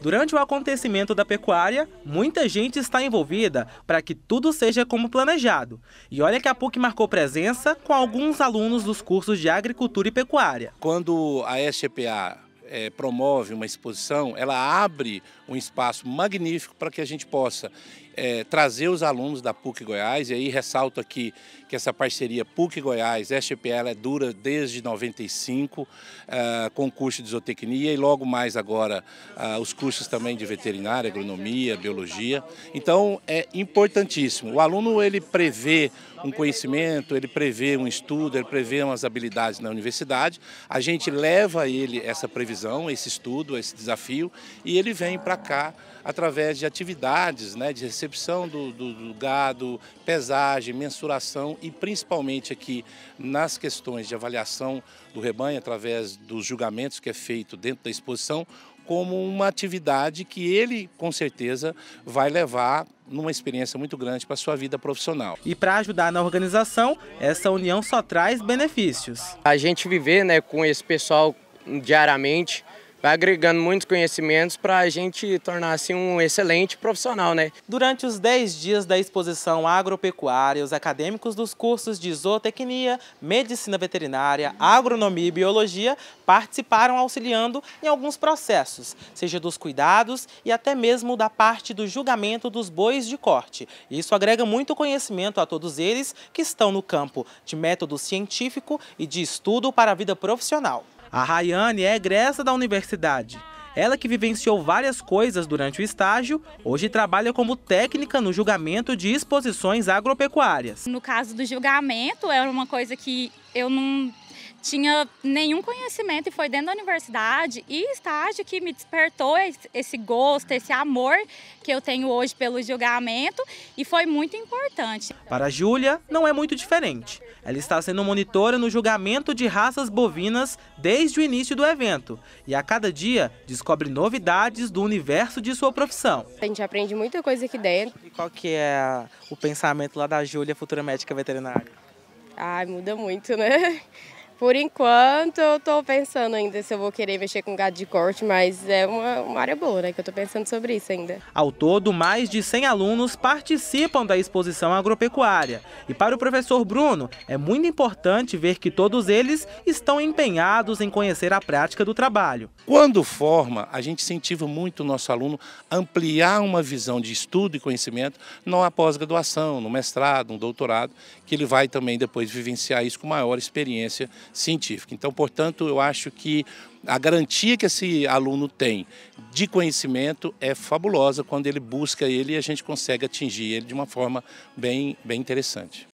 Durante o acontecimento da pecuária, muita gente está envolvida para que tudo seja como planejado. E olha que a PUC marcou presença com alguns alunos dos cursos de agricultura e pecuária. Quando a SCPA é, promove uma exposição, ela abre um espaço magnífico para que a gente possa é, trazer os alunos da PUC Goiás, e aí ressalto aqui que essa parceria PUC Goiás, SGPL, é dura desde 95, uh, é, com o curso de zootecnia e logo mais agora é, os cursos também de veterinária, agronomia, biologia. Então é importantíssimo. O aluno ele prevê um conhecimento, ele prevê um estudo, ele prevê umas habilidades na universidade, a gente leva a ele essa previsão visão, esse estudo, esse desafio, e ele vem para cá através de atividades né, de recepção do, do, do, gado, pesagem, mensuração e principalmente aqui nas questões de avaliação do rebanho através dos julgamentos que é feito dentro da exposição, como uma atividade que ele com certeza vai levar numa experiência muito grande para a sua vida profissional. E para ajudar na organização, essa união só traz benefícios. A gente viver né, com esse pessoal diariamente, vai agregando muitos conhecimentos para a gente tornar-se assim, um excelente profissional. Né? Durante os 10 dias da exposição agropecuária, os acadêmicos dos cursos de zootecnia, medicina veterinária, agronomia e biologia participaram auxiliando em alguns processos, seja dos cuidados e até mesmo da parte do julgamento dos bois de corte. Isso agrega muito conhecimento a todos eles que estão no campo de método científico e de estudo para a vida profissional. A Rayane é egressa da universidade. Ela que vivenciou várias coisas durante o estágio, hoje trabalha como técnica no julgamento de exposições agropecuárias. No caso do julgamento, era é uma coisa que eu não tinha nenhum conhecimento e foi dentro da universidade e estágio que me despertou esse gosto, esse amor que eu tenho hoje pelo julgamento e foi muito importante. Para a Júlia, não é muito diferente. Ela está sendo monitora no julgamento de raças bovinas desde o início do evento e a cada dia descobre novidades do universo de sua profissão. A gente aprende muita coisa aqui dentro. E qual que é o pensamento lá da Júlia, futura médica veterinária? Ai, muda muito, né? Por enquanto, eu estou pensando ainda se eu vou querer mexer com gado de corte, mas é uma, uma área boa, né? Que eu estou pensando sobre isso ainda. Ao todo, mais de 100 alunos participam da exposição agropecuária. E para o professor Bruno, é muito importante ver que todos eles estão empenhados em conhecer a prática do trabalho. Quando forma, a gente incentiva muito o nosso aluno a ampliar uma visão de estudo e conhecimento numa pós-graduação, no mestrado, no doutorado, que ele vai também depois vivenciar isso com maior experiência científica. Então, portanto, eu acho que a garantia que esse aluno tem de conhecimento é fabulosa quando ele busca ele e a gente consegue atingir ele de uma forma bem, bem interessante.